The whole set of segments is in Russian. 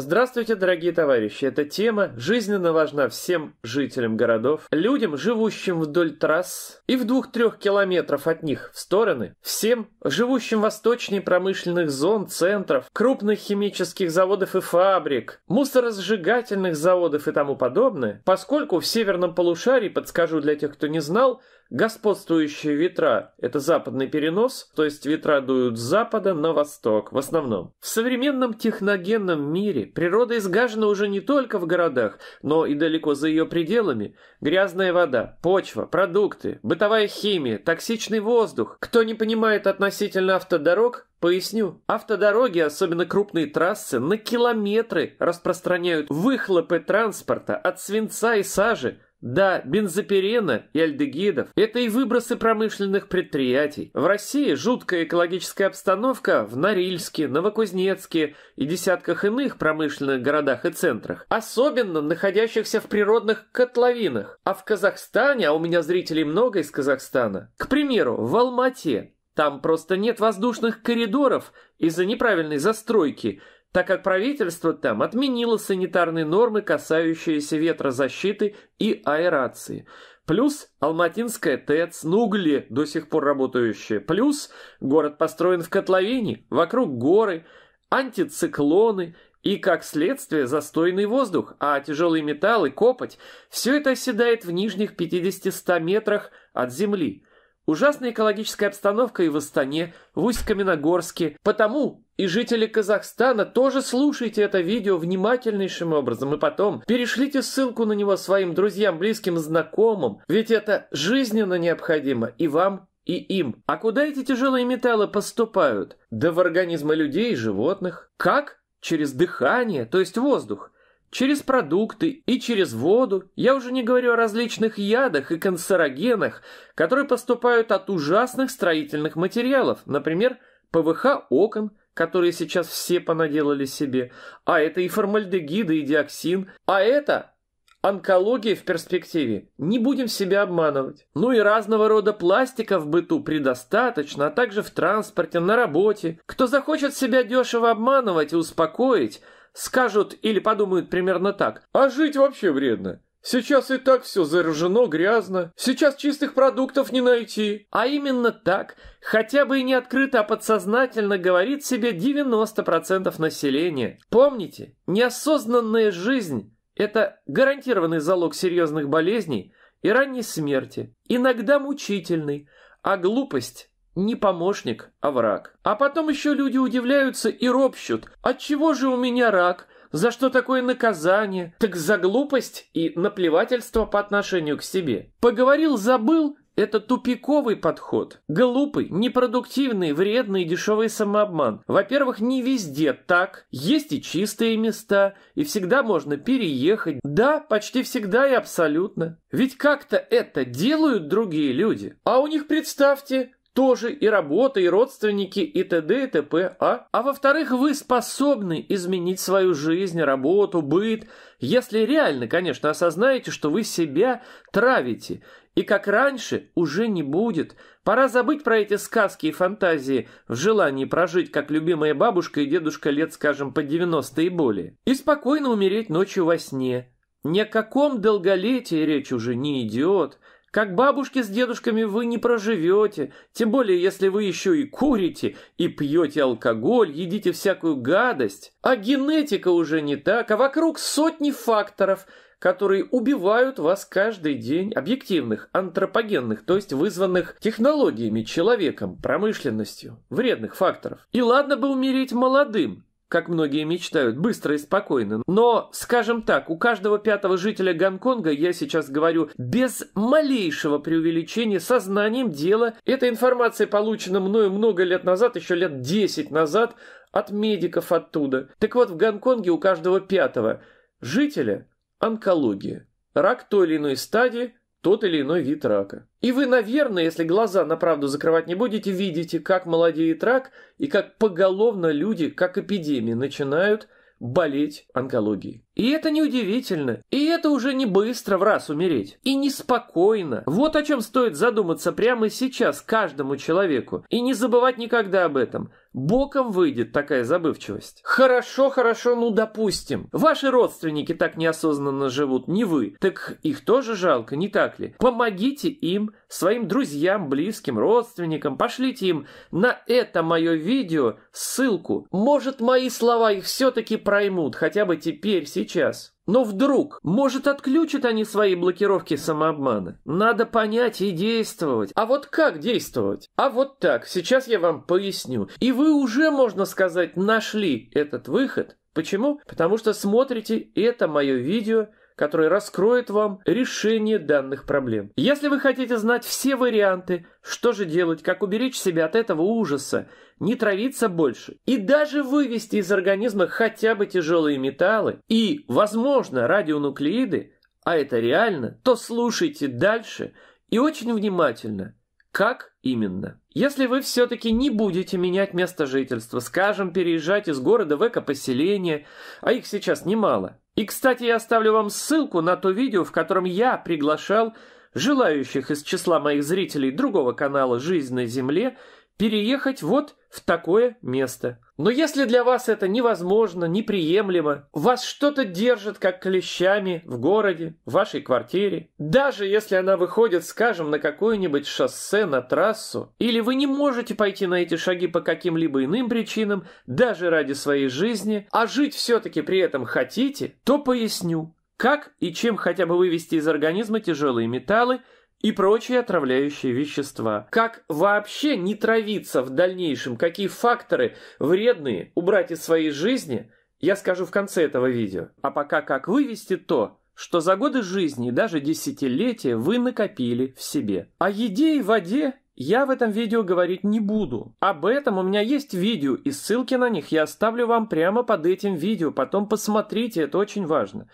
Здравствуйте, дорогие товарищи! Эта тема жизненно важна всем жителям городов, людям, живущим вдоль трасс и в двух-трех километров от них в стороны, всем, живущим восточнее промышленных зон, центров, крупных химических заводов и фабрик, мусоросжигательных заводов и тому подобное, поскольку в северном полушарии, подскажу для тех, кто не знал, Господствующие ветра – это западный перенос, то есть ветра дуют с запада на восток в основном. В современном техногенном мире природа изгажена уже не только в городах, но и далеко за ее пределами. Грязная вода, почва, продукты, бытовая химия, токсичный воздух. Кто не понимает относительно автодорог, Поясню, автодороги, особенно крупные трассы, на километры распространяют выхлопы транспорта от свинца и сажи, да, бензопирена и альдегидов – это и выбросы промышленных предприятий. В России жуткая экологическая обстановка в Норильске, Новокузнецке и десятках иных промышленных городах и центрах, особенно находящихся в природных котловинах. А в Казахстане, а у меня зрителей много из Казахстана, к примеру, в Алмате, там просто нет воздушных коридоров из-за неправильной застройки – так как правительство там отменило санитарные нормы, касающиеся ветрозащиты и аэрации. Плюс Алматинская ТЭЦ на ну, угле, до сих пор работающая. Плюс город построен в котловине, вокруг горы, антициклоны и, как следствие, застойный воздух, а тяжелые металлы, копоть – все это оседает в нижних 50-100 метрах от земли. Ужасная экологическая обстановка и в Астане, в Усть-Каменогорске, потому и жители Казахстана тоже слушайте это видео внимательнейшим образом. И потом перешлите ссылку на него своим друзьям, близким, знакомым. Ведь это жизненно необходимо и вам, и им. А куда эти тяжелые металлы поступают? Да в организмы людей и животных. Как? Через дыхание, то есть воздух через продукты и через воду. Я уже не говорю о различных ядах и канцерогенах, которые поступают от ужасных строительных материалов, например, ПВХ окон, которые сейчас все понаделали себе, а это и формальдегиды, и диоксин, а это онкология в перспективе. Не будем себя обманывать. Ну и разного рода пластика в быту предостаточно, а также в транспорте, на работе. Кто захочет себя дешево обманывать и успокоить, скажут или подумают примерно так. А жить вообще вредно. Сейчас и так все заражено, грязно. Сейчас чистых продуктов не найти. А именно так, хотя бы и не открыто, а подсознательно говорит себе 90% населения. Помните, неосознанная жизнь – это гарантированный залог серьезных болезней и ранней смерти. Иногда мучительный, а глупость не помощник, а враг. А потом еще люди удивляются и ропщут. Отчего же у меня рак? За что такое наказание? Так за глупость и наплевательство по отношению к себе. Поговорил, забыл – это тупиковый подход. Глупый, непродуктивный, вредный и дешевый самообман. Во-первых, не везде так. Есть и чистые места, и всегда можно переехать. Да, почти всегда и абсолютно. Ведь как-то это делают другие люди. А у них, представьте, тоже и работа, и родственники, и т.д. и т.п. А, а во-вторых, вы способны изменить свою жизнь, работу, быт, если реально, конечно, осознаете, что вы себя травите. И как раньше уже не будет. Пора забыть про эти сказки и фантазии в желании прожить, как любимая бабушка и дедушка лет, скажем, по 90 и более. И спокойно умереть ночью во сне. Ни о каком долголетии речь уже не идет. Как бабушки с дедушками вы не проживете, тем более если вы еще и курите, и пьете алкоголь, едите всякую гадость. А генетика уже не так, а вокруг сотни факторов, которые убивают вас каждый день, объективных, антропогенных, то есть вызванных технологиями, человеком, промышленностью, вредных факторов. И ладно бы умереть молодым, как многие мечтают, быстро и спокойно. Но, скажем так, у каждого пятого жителя Гонконга, я сейчас говорю без малейшего преувеличения, сознанием дела, эта информация получена мною много лет назад, еще лет 10 назад, от медиков оттуда. Так вот, в Гонконге у каждого пятого жителя онкология. Рак той или иной стадии, тот или иной вид рака. И вы, наверное, если глаза на правду закрывать не будете, видите, как молодеет рак и как поголовно люди, как эпидемии, начинают болеть онкологией. И это неудивительно. И это уже не быстро в раз умереть. И неспокойно. Вот о чем стоит задуматься прямо сейчас каждому человеку. И не забывать никогда об этом. Боком выйдет такая забывчивость. Хорошо, хорошо, ну допустим. Ваши родственники так неосознанно живут, не вы. Так их тоже жалко, не так ли? Помогите им, своим друзьям, близким, родственникам. Пошлите им на это мое видео ссылку. Может, мои слова их все-таки проймут, хотя бы теперь, сейчас. Но вдруг, может, отключат они свои блокировки самообмана. Надо понять и действовать. А вот как действовать? А вот так, сейчас я вам поясню. И вы уже, можно сказать, нашли этот выход. Почему? Потому что смотрите это мое видео которое раскроет вам решение данных проблем. Если вы хотите знать все варианты, что же делать, как уберечь себя от этого ужаса, не травиться больше и даже вывести из организма хотя бы тяжелые металлы и, возможно, радионуклеиды, а это реально, то слушайте дальше и очень внимательно. Как именно? Если вы все-таки не будете менять место жительства, скажем, переезжать из города в эко-поселение, а их сейчас немало. И, кстати, я оставлю вам ссылку на то видео, в котором я приглашал желающих из числа моих зрителей другого канала «Жизнь на Земле» переехать вот в такое место. Но если для вас это невозможно, неприемлемо, вас что-то держит как клещами в городе, в вашей квартире, даже если она выходит, скажем, на какое-нибудь шоссе, на трассу, или вы не можете пойти на эти шаги по каким-либо иным причинам, даже ради своей жизни, а жить все-таки при этом хотите, то поясню, как и чем хотя бы вывести из организма тяжелые металлы – и прочие отравляющие вещества. Как вообще не травиться в дальнейшем, какие факторы вредные убрать из своей жизни, я скажу в конце этого видео. А пока как вывести то, что за годы жизни и даже десятилетия вы накопили в себе. О а еде и воде я в этом видео говорить не буду. Об этом у меня есть видео, и ссылки на них я оставлю вам прямо под этим видео, потом посмотрите, это очень важно.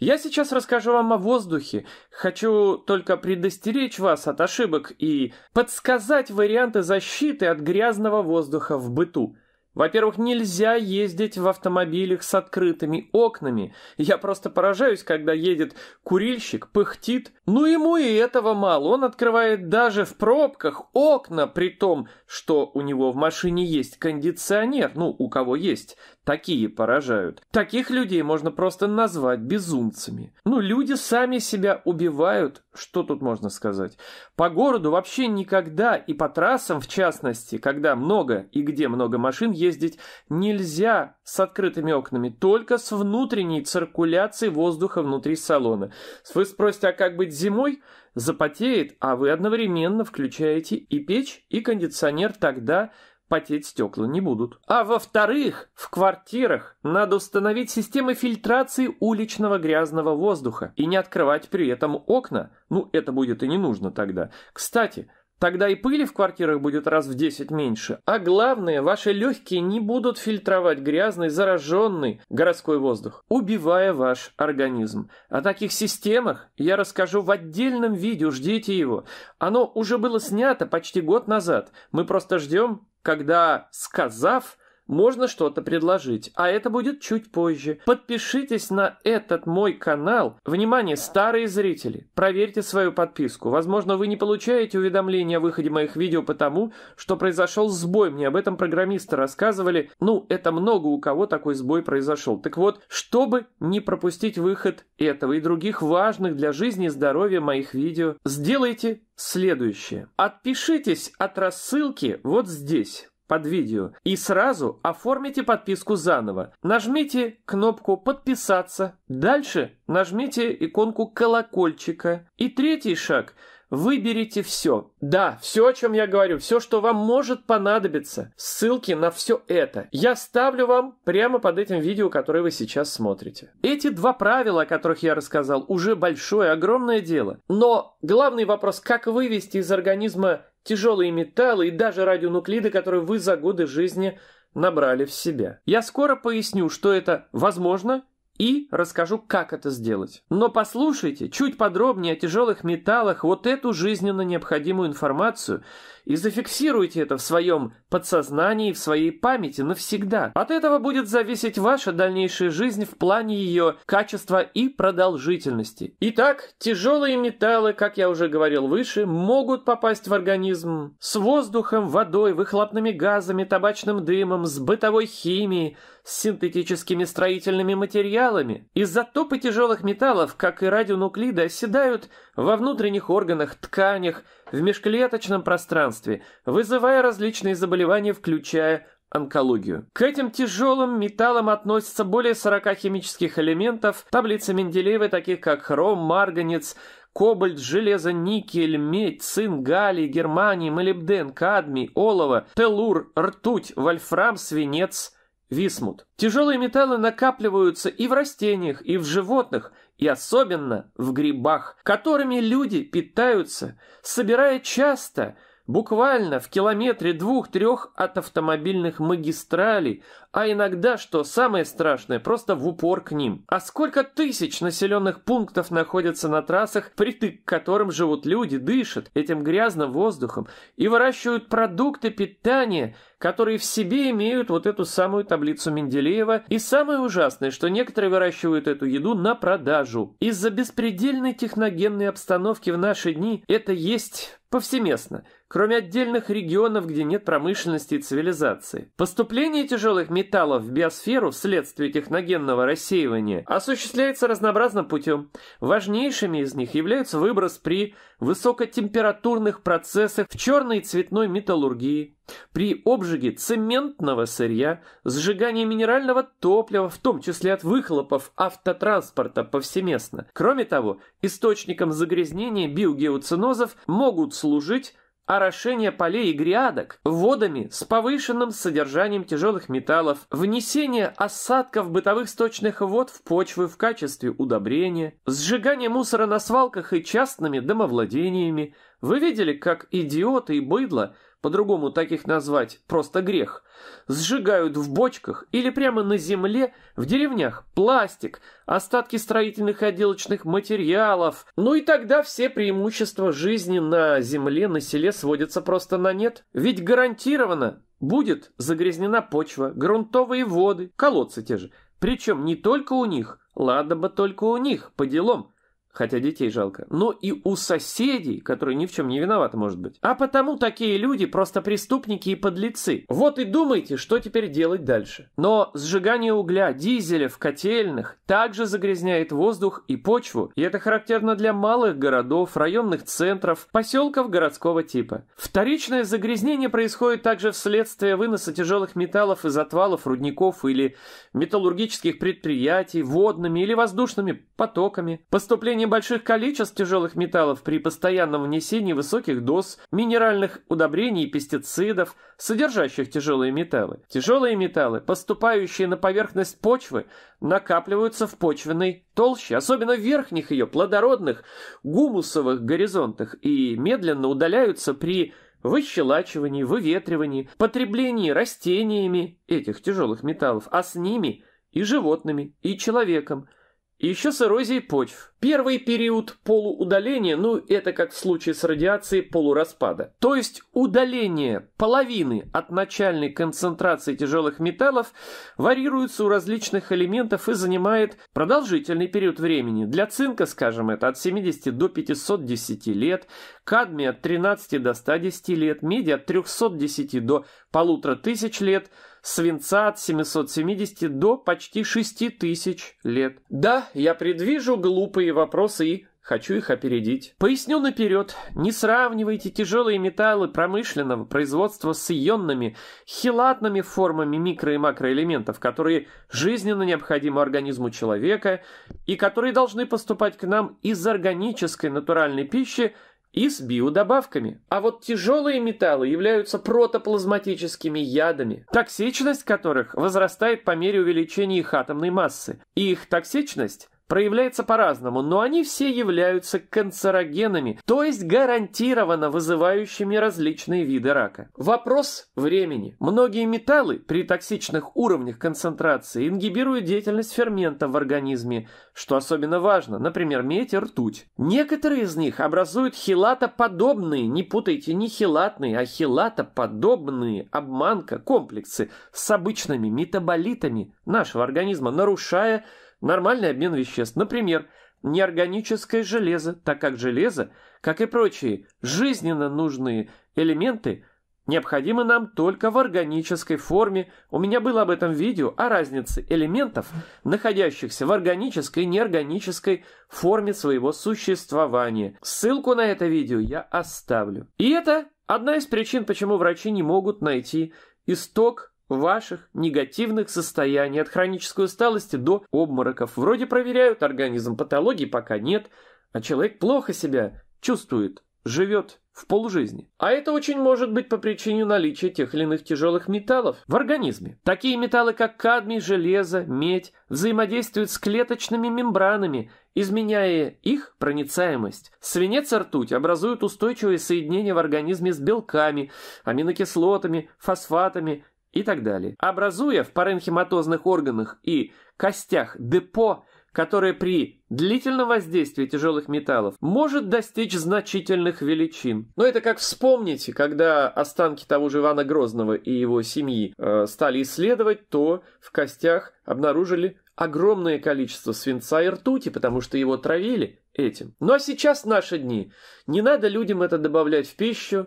Я сейчас расскажу вам о воздухе. Хочу только предостеречь вас от ошибок и подсказать варианты защиты от грязного воздуха в быту. Во-первых, нельзя ездить в автомобилях с открытыми окнами. Я просто поражаюсь, когда едет курильщик, пыхтит. Ну ему и этого мало. Он открывает даже в пробках окна, при том, что у него в машине есть кондиционер. Ну, у кого есть. Такие поражают. Таких людей можно просто назвать безумцами. Ну, люди сами себя убивают. Что тут можно сказать? По городу вообще никогда, и по трассам в частности, когда много и где много машин ездить, нельзя с открытыми окнами, только с внутренней циркуляцией воздуха внутри салона. Вы спросите, а как быть зимой? Запотеет, а вы одновременно включаете и печь, и кондиционер тогда, потеть стекла не будут. А во-вторых, в квартирах надо установить системы фильтрации уличного грязного воздуха и не открывать при этом окна. Ну, это будет и не нужно тогда. Кстати, Тогда и пыли в квартирах будет раз в 10 меньше. А главное, ваши легкие не будут фильтровать грязный, зараженный городской воздух, убивая ваш организм. О таких системах я расскажу в отдельном видео, ждите его. Оно уже было снято почти год назад. Мы просто ждем, когда, сказав, можно что-то предложить, а это будет чуть позже. Подпишитесь на этот мой канал. Внимание, старые зрители, проверьте свою подписку. Возможно, вы не получаете уведомления о выходе моих видео потому, что произошел сбой. Мне об этом программисты рассказывали. Ну, это много у кого такой сбой произошел. Так вот, чтобы не пропустить выход этого и других важных для жизни и здоровья моих видео, сделайте следующее. Отпишитесь от рассылки вот здесь под видео и сразу оформите подписку заново. Нажмите кнопку «Подписаться», дальше нажмите иконку колокольчика и третий шаг – Выберите все. Да, все, о чем я говорю, все, что вам может понадобиться. Ссылки на все это я ставлю вам прямо под этим видео, которое вы сейчас смотрите. Эти два правила, о которых я рассказал, уже большое, огромное дело. Но главный вопрос, как вывести из организма тяжелые металлы и даже радионуклиды, которые вы за годы жизни набрали в себя. Я скоро поясню, что это возможно и расскажу, как это сделать. Но послушайте чуть подробнее о тяжелых металлах вот эту жизненно необходимую информацию и зафиксируйте это в своем подсознании, в своей памяти навсегда. От этого будет зависеть ваша дальнейшая жизнь в плане ее качества и продолжительности. Итак, тяжелые металлы, как я уже говорил выше, могут попасть в организм с воздухом, водой, выхлопными газами, табачным дымом, с бытовой химией, с синтетическими строительными материалами. Из-за топы тяжелых металлов, как и радионуклиды, оседают во внутренних органах, тканях, в межклеточном пространстве, вызывая различные заболевания, включая онкологию. К этим тяжелым металлам относятся более 40 химических элементов, таблицы Менделеева, таких как хром, марганец, кобальт, железо, никель, медь, цинк, галлий, германий, молибден, кадмий, олово, телур, ртуть, вольфрам, свинец – висмут. Тяжелые металлы накапливаются и в растениях, и в животных, и особенно в грибах, которыми люди питаются, собирая часто – Буквально в километре двух-трех от автомобильных магистралей, а иногда, что самое страшное, просто в упор к ним. А сколько тысяч населенных пунктов находятся на трассах, притык к которым живут люди, дышат этим грязным воздухом и выращивают продукты питания, которые в себе имеют вот эту самую таблицу Менделеева. И самое ужасное, что некоторые выращивают эту еду на продажу. Из-за беспредельной техногенной обстановки в наши дни это есть повсеместно – кроме отдельных регионов, где нет промышленности и цивилизации. Поступление тяжелых металлов в биосферу вследствие техногенного рассеивания осуществляется разнообразным путем. Важнейшими из них являются выброс при высокотемпературных процессах в черной и цветной металлургии, при обжиге цементного сырья, сжигании минерального топлива, в том числе от выхлопов автотранспорта повсеместно. Кроме того, источником загрязнения биогеоценозов могут служить орошение полей и грядок водами с повышенным содержанием тяжелых металлов, внесение осадков бытовых сточных вод в почвы в качестве удобрения, сжигание мусора на свалках и частными домовладениями. Вы видели, как идиоты и быдло – по-другому таких назвать просто грех, сжигают в бочках или прямо на земле в деревнях пластик, остатки строительных и отделочных материалов. Ну и тогда все преимущества жизни на земле, на селе сводятся просто на нет. Ведь гарантированно будет загрязнена почва, грунтовые воды, колодцы те же. Причем не только у них, ладно бы только у них, по делам хотя детей жалко, но ну и у соседей, которые ни в чем не виноваты, может быть. А потому такие люди просто преступники и подлецы. Вот и думайте, что теперь делать дальше. Но сжигание угля, дизеля в котельных также загрязняет воздух и почву, и это характерно для малых городов, районных центров, поселков городского типа. Вторичное загрязнение происходит также вследствие выноса тяжелых металлов из отвалов рудников или металлургических предприятий, водными или воздушными потоками, поступлением небольших количеств тяжелых металлов при постоянном внесении высоких доз, минеральных удобрений и пестицидов, содержащих тяжелые металлы. Тяжелые металлы, поступающие на поверхность почвы, накапливаются в почвенной толще, особенно в верхних ее плодородных гумусовых горизонтах и медленно удаляются при выщелачивании, выветривании, потреблении растениями этих тяжелых металлов, а с ними и животными, и человеком – еще с эрозией почв. Первый период полуудаления, ну это как в случае с радиацией полураспада. То есть удаление половины от начальной концентрации тяжелых металлов варьируется у различных элементов и занимает продолжительный период времени. Для цинка, скажем, это от 70 до 510 лет, кадмия от 13 до 110 лет, меди от 310 до 1500 лет, свинца от 770 до почти 6000 лет. Да, я предвижу глупые вопросы и Хочу их опередить. Поясню наперед. Не сравнивайте тяжелые металлы промышленного производства с ионными, хилатными формами микро- и макроэлементов, которые жизненно необходимы организму человека и которые должны поступать к нам из органической натуральной пищи – и с биодобавками. А вот тяжелые металлы являются протоплазматическими ядами, токсичность которых возрастает по мере увеличения их атомной массы. и Их токсичность проявляется по-разному, но они все являются канцерогенами, то есть гарантированно вызывающими различные виды рака. Вопрос времени. Многие металлы при токсичных уровнях концентрации ингибируют деятельность фермента в организме, что особенно важно, например, медь и ртуть. Некоторые из них образуют хилатоподобные, не путайте, не хилатные, а хилатоподобные обманка комплексы с обычными метаболитами нашего организма, нарушая нормальный обмен веществ. Например, неорганическое железо, так как железо, как и прочие жизненно нужные элементы, необходимы нам только в органической форме. У меня было об этом видео о разнице элементов, находящихся в органической и неорганической форме своего существования. Ссылку на это видео я оставлю. И это одна из причин, почему врачи не могут найти исток ваших негативных состояний от хронической усталости до обмороков. Вроде проверяют организм, патологии пока нет, а человек плохо себя чувствует, живет в полужизни. А это очень может быть по причине наличия тех или иных тяжелых металлов в организме. Такие металлы, как кадмий, железо, медь, взаимодействуют с клеточными мембранами, изменяя их проницаемость. Свинец и ртуть образуют устойчивые соединения в организме с белками, аминокислотами, фосфатами и так далее, образуя в паренхематозных органах и костях депо, которое при длительном воздействии тяжелых металлов может достичь значительных величин. Но это как вспомните, когда останки того же Ивана Грозного и его семьи э, стали исследовать, то в костях обнаружили огромное количество свинца и ртути, потому что его травили этим. Ну а сейчас наши дни. Не надо людям это добавлять в пищу.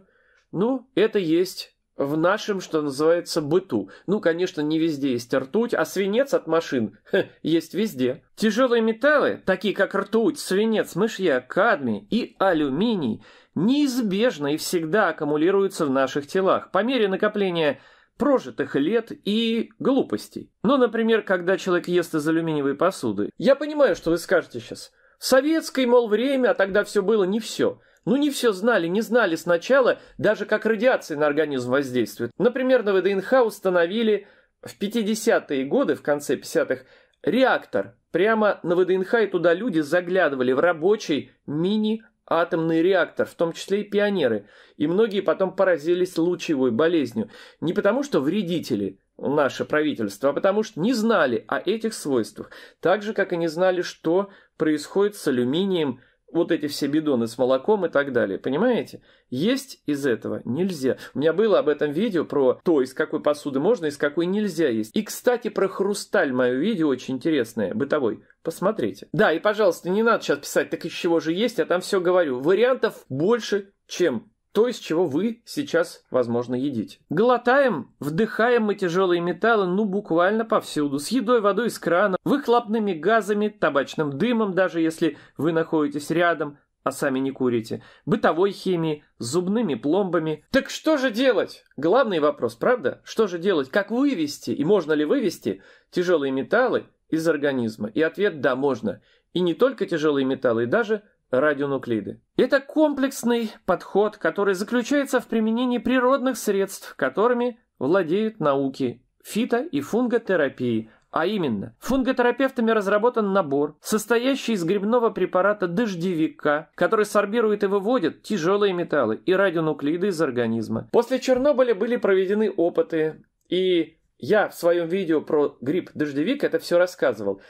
Ну, это есть в нашем, что называется, быту. Ну, конечно, не везде есть ртуть, а свинец от машин ха, есть везде. Тяжелые металлы, такие как ртуть, свинец, мышьяк, кадмий и алюминий, неизбежно и всегда аккумулируются в наших телах по мере накопления прожитых лет и глупостей. Ну, например, когда человек ест из алюминиевой посуды. Я понимаю, что вы скажете сейчас. В советское, мол, время, а тогда все было не все. Ну не все знали, не знали сначала, даже как радиация на организм воздействует. Например, на ВДНХ установили в 50-е годы, в конце 50-х, реактор. Прямо на ВДНХ и туда люди заглядывали в рабочий мини атомный реактор, в том числе и пионеры. И многие потом поразились лучевой болезнью. Не потому что вредители, наше правительство, а потому что не знали о этих свойствах. Так же, как и не знали, что происходит с алюминием, вот эти все бидоны с молоком и так далее, понимаете? Есть из этого нельзя. У меня было об этом видео про то, из какой посуды можно, из какой нельзя есть. И, кстати, про хрусталь мое видео очень интересное, бытовой. Посмотрите. Да, и, пожалуйста, не надо сейчас писать, так из чего же есть, я там все говорю. Вариантов больше, чем то, из чего вы сейчас, возможно, едите. Глотаем, вдыхаем мы тяжелые металлы, ну, буквально повсюду. С едой, водой из крана, выхлопными газами, табачным дымом, даже если вы находитесь рядом, а сами не курите, бытовой химией, зубными пломбами. Так что же делать? Главный вопрос, правда? Что же делать? Как вывести и можно ли вывести тяжелые металлы из организма? И ответ – да, можно. И не только тяжелые металлы, и даже радионуклиды. Это комплексный подход, который заключается в применении природных средств, которыми владеют науки фито- и фунготерапии, а именно, фунготерапевтами разработан набор, состоящий из грибного препарата дождевика, который сорбирует и выводит тяжелые металлы и радионуклиды из организма. После Чернобыля были проведены опыты, и я в своем видео про гриб дождевик это все рассказывал.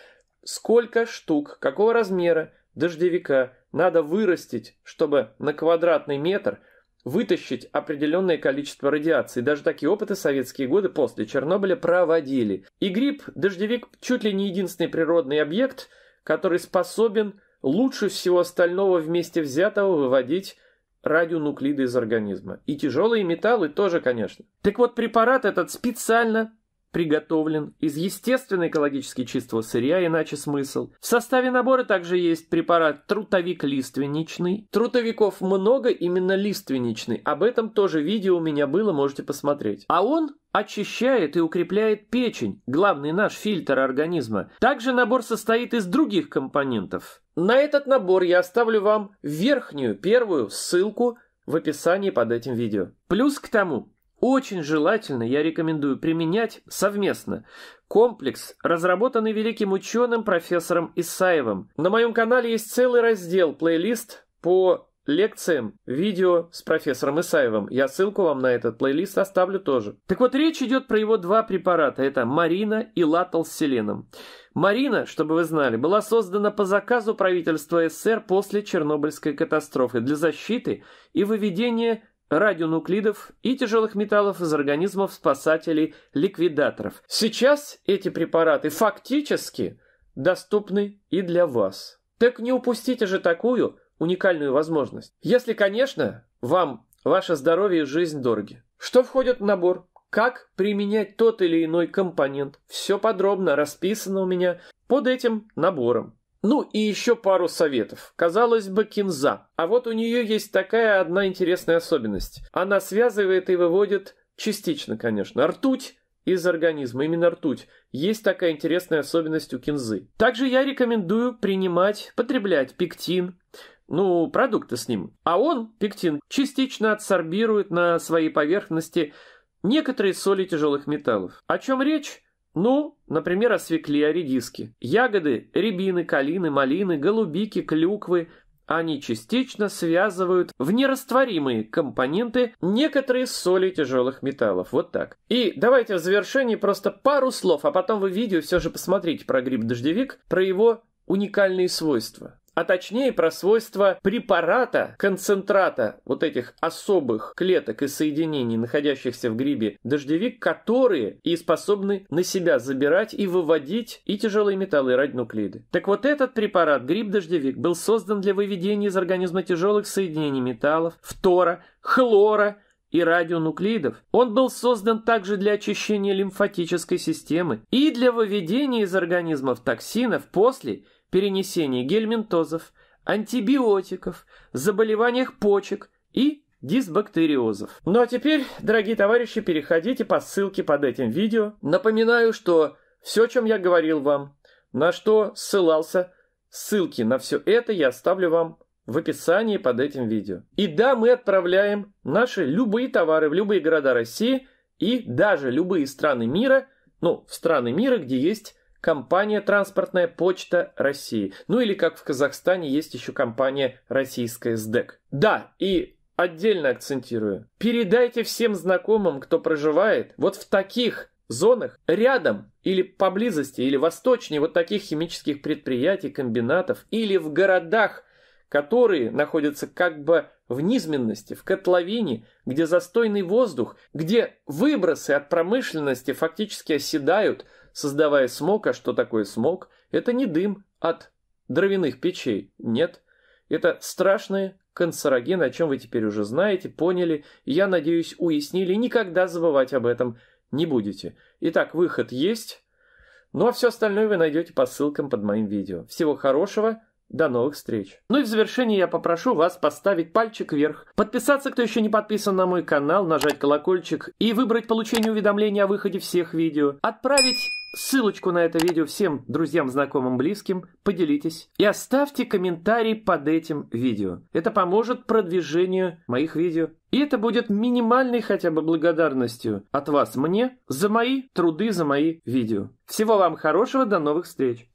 Сколько штук, какого размера дождевика надо вырастить, чтобы на квадратный метр вытащить определенное количество радиации. Даже такие опыты советские годы после Чернобыля проводили. И гриб, дождевик, чуть ли не единственный природный объект, который способен лучше всего остального вместе взятого выводить радионуклиды из организма. И тяжелые металлы тоже, конечно. Так вот, препарат этот специально приготовлен из естественно экологически чистого сырья, иначе смысл. В составе набора также есть препарат трутовик лиственничный. Трутовиков много, именно лиственничный. Об этом тоже видео у меня было, можете посмотреть. А он очищает и укрепляет печень, главный наш фильтр организма. Также набор состоит из других компонентов. На этот набор я оставлю вам верхнюю первую ссылку в описании под этим видео. Плюс к тому, очень желательно, я рекомендую применять совместно комплекс, разработанный великим ученым профессором Исаевым. На моем канале есть целый раздел, плейлист по лекциям, видео с профессором Исаевым. Я ссылку вам на этот плейлист оставлю тоже. Так вот, речь идет про его два препарата. Это Марина и Латал с селеном. Марина, чтобы вы знали, была создана по заказу правительства СССР после Чернобыльской катастрофы для защиты и выведения радионуклидов и тяжелых металлов из организмов спасателей-ликвидаторов. Сейчас эти препараты фактически доступны и для вас. Так не упустите же такую уникальную возможность. Если, конечно, вам ваше здоровье и жизнь дороги. Что входит в набор? Как применять тот или иной компонент? Все подробно расписано у меня под этим набором. Ну и еще пару советов. Казалось бы, кинза. А вот у нее есть такая одна интересная особенность. Она связывает и выводит, частично, конечно, ртуть из организма, именно ртуть. Есть такая интересная особенность у кинзы. Также я рекомендую принимать, потреблять пектин, ну, продукты с ним. А он, пектин, частично адсорбирует на своей поверхности некоторые соли тяжелых металлов. О чем речь? Ну, например, о свекле, о редиске. Ягоды – рябины, калины, малины, голубики, клюквы – они частично связывают в нерастворимые компоненты некоторые соли тяжелых металлов. Вот так. И давайте в завершении просто пару слов, а потом вы видео все же посмотрите про гриб-дождевик, про его уникальные свойства а точнее про свойства препарата, концентрата вот этих особых клеток и соединений, находящихся в грибе дождевик, которые и способны на себя забирать и выводить и тяжелые металлы, и радионуклиды. Так вот этот препарат, гриб-дождевик, был создан для выведения из организма тяжелых соединений металлов, фтора, хлора, и радионуклидов. Он был создан также для очищения лимфатической системы и для выведения из организмов токсинов после перенесении гельминтозов, антибиотиков, заболеваниях почек и дисбактериозов. Ну а теперь, дорогие товарищи, переходите по ссылке под этим видео. Напоминаю, что все, о чем я говорил вам, на что ссылался, ссылки на все это я оставлю вам в описании под этим видео. И да, мы отправляем наши любые товары в любые города России и даже любые страны мира, ну, в страны мира, где есть компания «Транспортная почта России». Ну или как в Казахстане есть еще компания «Российская СДЭК». Да, и отдельно акцентирую. Передайте всем знакомым, кто проживает вот в таких зонах рядом или поблизости, или восточнее вот таких химических предприятий, комбинатов, или в городах, которые находятся как бы в низменности, в котловине, где застойный воздух, где выбросы от промышленности фактически оседают создавая смог, а что такое смог? Это не дым от дровяных печей, нет. Это страшные канцерогены, о чем вы теперь уже знаете, поняли, я надеюсь, уяснили, никогда забывать об этом не будете. Итак, выход есть. Ну а все остальное вы найдете по ссылкам под моим видео. Всего хорошего! До новых встреч. Ну и в завершении я попрошу вас поставить пальчик вверх, подписаться, кто еще не подписан на мой канал, нажать колокольчик и выбрать получение уведомления о выходе всех видео, отправить ссылочку на это видео всем друзьям, знакомым, близким, поделитесь и оставьте комментарий под этим видео. Это поможет продвижению моих видео. И это будет минимальной хотя бы благодарностью от вас мне за мои труды, за мои видео. Всего вам хорошего, до новых встреч!